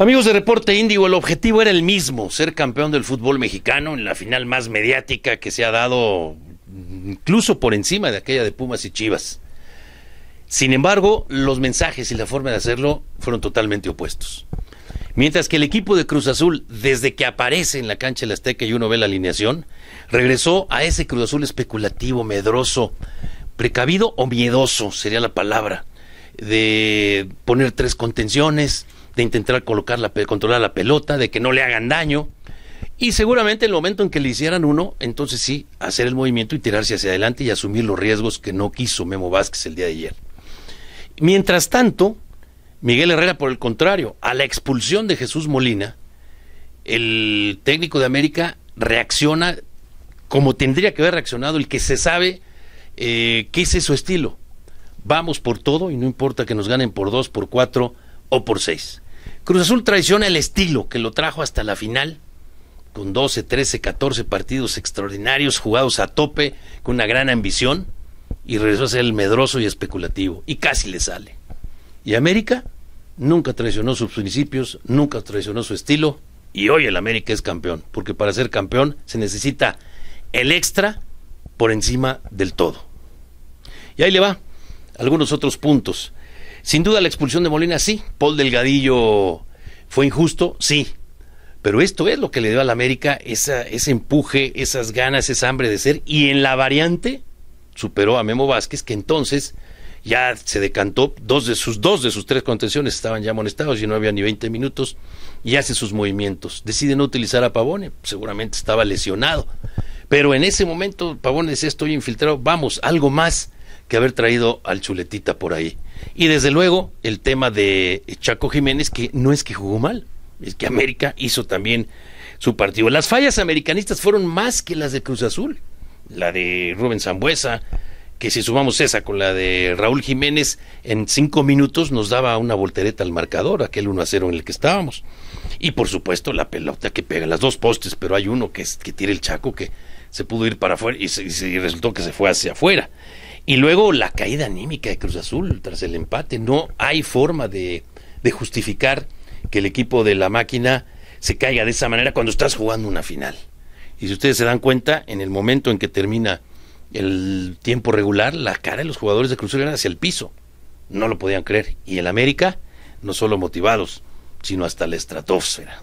Amigos de Reporte Índigo, el objetivo era el mismo, ser campeón del fútbol mexicano en la final más mediática que se ha dado mm, incluso por encima de aquella de Pumas y Chivas. Sin embargo, los mensajes y la forma de hacerlo fueron totalmente opuestos. Mientras que el equipo de Cruz Azul, desde que aparece en la cancha la Azteca y uno ve la alineación, regresó a ese Cruz Azul especulativo, medroso, precavido o miedoso, sería la palabra, de poner tres contenciones, de intentar controlar la pelota, de que no le hagan daño. Y seguramente en el momento en que le hicieran uno, entonces sí, hacer el movimiento y tirarse hacia adelante y asumir los riesgos que no quiso Memo Vázquez el día de ayer. Mientras tanto, Miguel Herrera, por el contrario, a la expulsión de Jesús Molina, el técnico de América reacciona como tendría que haber reaccionado el que se sabe qué eh, que es su estilo. Vamos por todo y no importa que nos ganen por dos, por cuatro o por seis. Cruz Azul traiciona el estilo que lo trajo hasta la final, con 12, 13, 14 partidos extraordinarios jugados a tope, con una gran ambición, y regresó a ser el medroso y especulativo, y casi le sale. Y América nunca traicionó sus principios, nunca traicionó su estilo, y hoy el América es campeón, porque para ser campeón se necesita el extra por encima del todo. Y ahí le va algunos otros puntos. Sin duda la expulsión de Molina sí, Paul Delgadillo fue injusto, sí, pero esto es lo que le dio a la América ese empuje, esas ganas, esa hambre de ser, y en la variante superó a Memo Vázquez, que entonces ya se decantó, dos de sus, dos de sus tres contenciones estaban ya amonestados y no había ni 20 minutos, y hace sus movimientos. Decide no utilizar a Pavone, seguramente estaba lesionado, pero en ese momento Pavone decía, estoy infiltrado, vamos, algo más, que haber traído al chuletita por ahí. Y desde luego el tema de Chaco Jiménez, que no es que jugó mal, es que América hizo también su partido. Las fallas americanistas fueron más que las de Cruz Azul, la de Rubén Zambuesa, que si sumamos esa con la de Raúl Jiménez, en cinco minutos nos daba una voltereta al marcador, aquel 1 a 0 en el que estábamos. Y por supuesto la pelota que pega las dos postes, pero hay uno que, que tira el Chaco que se pudo ir para afuera y, resultó que se fue hacia afuera. Y luego la caída anímica de Cruz Azul tras el empate. No hay forma de, justificar que el equipo de la máquina se caiga de esa manera cuando estás jugando una final. Y si ustedes se dan cuenta, en el momento en que termina el tiempo regular, la cara de los jugadores de Cruz Azul era hacia el piso. No lo podían creer. Y en América, no solo motivados, sino hasta la estratosfera.